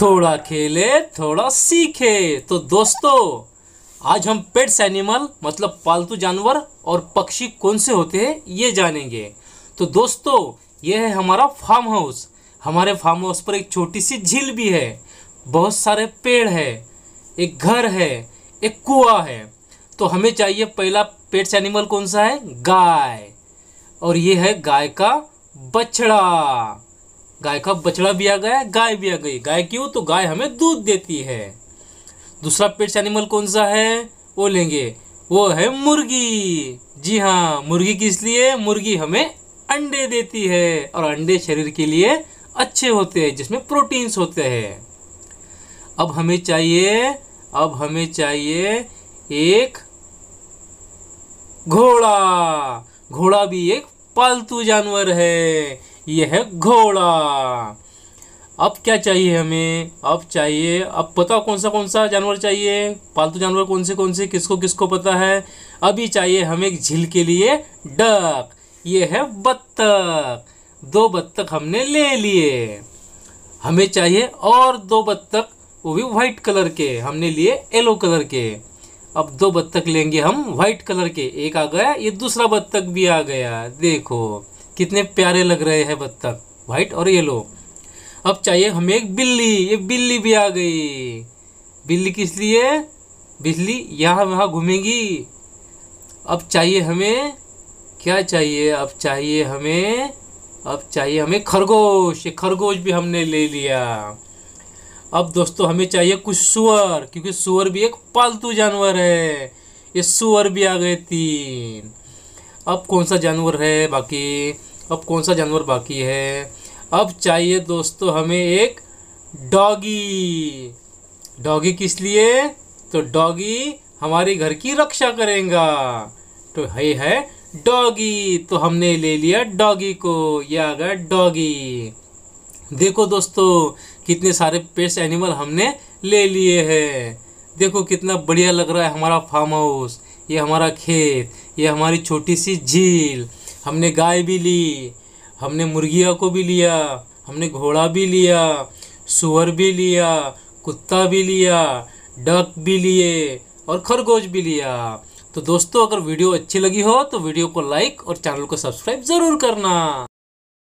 थोड़ा खेले थोड़ा सीखे तो दोस्तों आज हम पेट्स एनिमल मतलब पालतू जानवर और पक्षी कौन से होते हैं ये जानेंगे तो दोस्तों ये है हमारा फार्म हाउस हमारे फार्म हाउस पर एक छोटी सी झील भी है बहुत सारे पेड़ है एक घर है एक कुआ है तो हमें चाहिए पहला पेट्स एनिमल कौन सा है गाय और ये है गाय का बछड़ा गाय का बछड़ा भी आ गया गाय भी आ गई गाय क्यों तो गाय हमें दूध देती है दूसरा पेट एनिमल कौन सा है वो लेंगे वो है मुर्गी जी हाँ मुर्गी किस लिए मुर्गी हमें अंडे देती है और अंडे शरीर के लिए अच्छे होते हैं जिसमें प्रोटीन्स होते हैं अब हमें चाहिए अब हमें चाहिए एक घोड़ा घोड़ा भी एक पालतू जानवर है ये है घोड़ा अब क्या चाहिए हमें अब चाहिए अब पता कौन सा कौन सा जानवर चाहिए पालतू जानवर कौन से कौन से किसको किसको पता है अभी चाहिए हमें झील के लिए डक ये है बत्तख दो बत्तख हमने ले लिए हमें चाहिए और दो बत्तख वो भी वाइट कलर के हमने लिए येलो कलर के अब दो बत्तख लेंगे हम वाइट कलर के एक आ गया ये दूसरा बत्तख भी आ गया देखो कितने प्यारे लग रहे हैं बत्तख वाइट और येलो अब चाहिए हमें एक बिल्ली ये बिल्ली भी आ गई बिल्ली किस लिए बिल्ली यहाँ वहाँ घूमेंगी अब चाहिए हमें क्या चाहिए अब चाहिए हमें अब चाहिए हमें खरगोश ये खरगोश भी हमने ले लिया अब दोस्तों हमें चाहिए कुछ सुअर क्योंकि सुअर भी एक पालतू जानवर है ये सुअर भी आ गए तीन अब कौन सा जानवर है बाकी अब कौन सा जानवर बाकी है अब चाहिए दोस्तों हमें एक डॉगी डॉगी किस लिए तो डॉगी हमारे घर की रक्षा करेगा तो है है डॉगी तो हमने ले लिया डॉगी को यह आ गया डॉगी देखो दोस्तों कितने सारे पेट्स एनिमल हमने ले लिए हैं देखो कितना बढ़िया लग रहा है हमारा फार्म हाउस ये हमारा खेत ये हमारी छोटी सी झील हमने गाय भी ली हमने मुर्गिया को भी लिया हमने घोड़ा भी लिया सुअर भी लिया कुत्ता भी लिया डक भी लिए और खरगोश भी लिया तो दोस्तों अगर वीडियो अच्छी लगी हो तो वीडियो को लाइक और चैनल को सब्सक्राइब ज़रूर करना